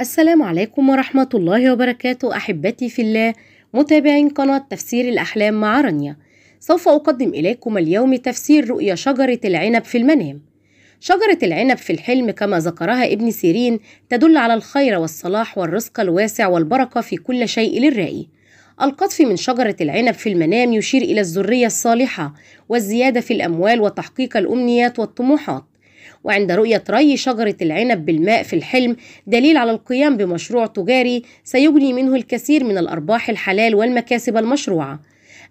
السلام عليكم ورحمة الله وبركاته أحبتي في الله متابعين قناة تفسير الأحلام مع رانيا سوف أقدم إليكم اليوم تفسير رؤية شجرة العنب في المنام شجرة العنب في الحلم كما ذكرها ابن سيرين تدل على الخير والصلاح والرزق الواسع والبركة في كل شيء للرائي القطف من شجرة العنب في المنام يشير إلى الذرية الصالحة والزيادة في الأموال وتحقيق الأمنيات والطموحات وعند رؤية ري شجرة العنب بالماء في الحلم دليل على القيام بمشروع تجاري سيجني منه الكثير من الأرباح الحلال والمكاسب المشروعة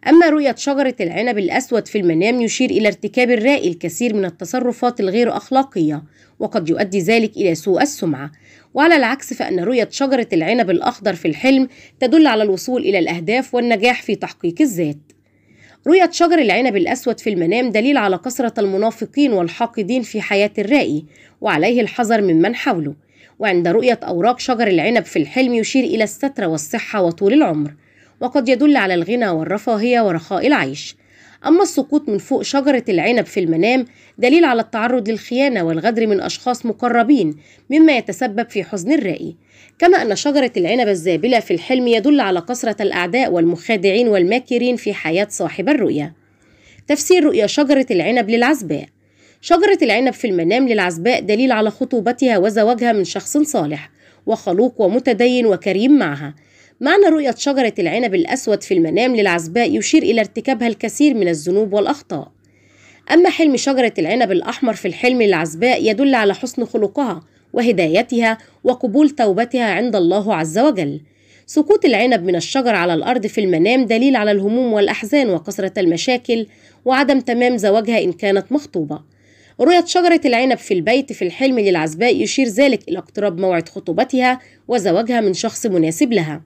أما رؤية شجرة العنب الأسود في المنام يشير إلى ارتكاب الرائي الكثير من التصرفات الغير أخلاقية وقد يؤدي ذلك إلى سوء السمعة وعلى العكس فأن رؤية شجرة العنب الأخضر في الحلم تدل على الوصول إلى الأهداف والنجاح في تحقيق الذات رؤية شجر العنب الأسود في المنام دليل على كثرة المنافقين والحاقدين في حياة الرائي وعليه الحذر ممن حوله وعند رؤية أوراق شجر العنب في الحلم يشير إلى الستر والصحة وطول العمر وقد يدل على الغنى والرفاهية ورخاء العيش أما السقوط من فوق شجرة العنب في المنام دليل على التعرض للخيانة والغدر من أشخاص مقربين مما يتسبب في حزن الرأي كما أن شجرة العنب الزابلة في الحلم يدل على كثرة الأعداء والمخادعين والماكرين في حياة صاحب الرؤيا تفسير رؤيا شجرة العنب للعزباء شجرة العنب في المنام للعزباء دليل على خطوبتها وزواجها من شخص صالح وخلوق ومتدين وكريم معها معنى رؤية شجرة العنب الأسود في المنام للعزباء يشير إلى ارتكابها الكثير من الذنوب والأخطاء أما حلم شجرة العنب الأحمر في الحلم للعزباء يدل على حسن خلقها وهدايتها وقبول توبتها عند الله عز وجل سقوط العنب من الشجر على الأرض في المنام دليل على الهموم والأحزان وكثرة المشاكل وعدم تمام زواجها إن كانت مخطوبة رؤية شجرة العنب في البيت في الحلم للعزباء يشير ذلك إلى اقتراب موعد خطوبتها وزواجها من شخص مناسب لها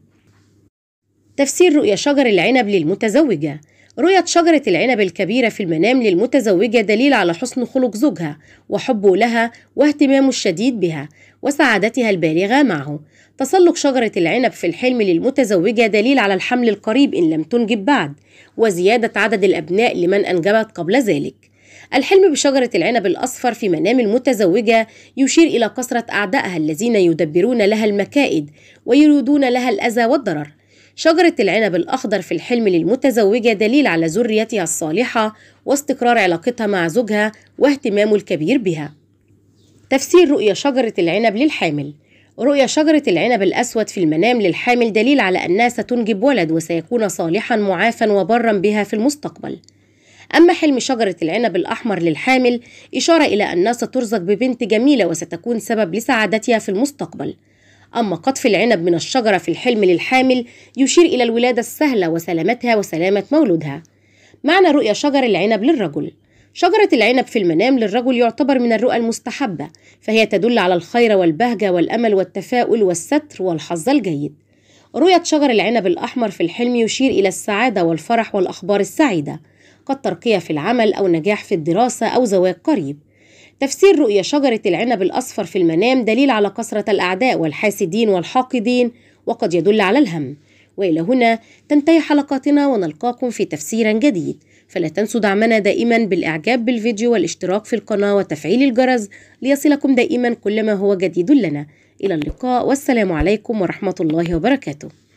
تفسير رؤية شجر العنب للمتزوجة رؤية شجرة العنب الكبيرة في المنام للمتزوجة دليل على حسن خلق زوجها وحبه لها واهتمامه الشديد بها وسعادتها البالغة معه تسلق شجرة العنب في الحلم للمتزوجة دليل على الحمل القريب إن لم تنجب بعد وزيادة عدد الأبناء لمن أنجبت قبل ذلك الحلم بشجرة العنب الأصفر في منام المتزوجة يشير إلى كثرة أعدائها الذين يدبرون لها المكائد ويريدون لها الأذى والضرر شجرة العنب الأخضر في الحلم للمتزوجة دليل على ذريتها الصالحة واستقرار علاقتها مع زوجها واهتمامه الكبير بها. تفسير رؤية شجرة العنب للحامل رؤية شجرة العنب الأسود في المنام للحامل دليل على أنها ستنجب ولد وسيكون صالحا معافا وبرا بها في المستقبل. أما حلم شجرة العنب الأحمر للحامل إشارة إلى أنها سترزق ببنت جميلة وستكون سبب لسعادتها في المستقبل. أما قطف العنب من الشجرة في الحلم للحامل يشير إلى الولادة السهلة وسلامتها وسلامة مولودها معنى رؤية شجر العنب للرجل شجرة العنب في المنام للرجل يعتبر من الرؤى المستحبة فهي تدل على الخير والبهجة والأمل والتفاؤل والستر والحظ الجيد رؤية شجر العنب الأحمر في الحلم يشير إلى السعادة والفرح والأخبار السعيدة كالترقية في العمل أو نجاح في الدراسة أو زواج قريب تفسير رؤية شجرة العنب الأصفر في المنام دليل على كثرة الأعداء والحاسدين والحاقدين وقد يدل على الهم وإلى هنا تنتهي حلقاتنا ونلقاكم في تفسير جديد فلا تنسوا دعمنا دائما بالإعجاب بالفيديو والاشتراك في القناة وتفعيل الجرس ليصلكم دائما كل ما هو جديد لنا إلى اللقاء والسلام عليكم ورحمة الله وبركاته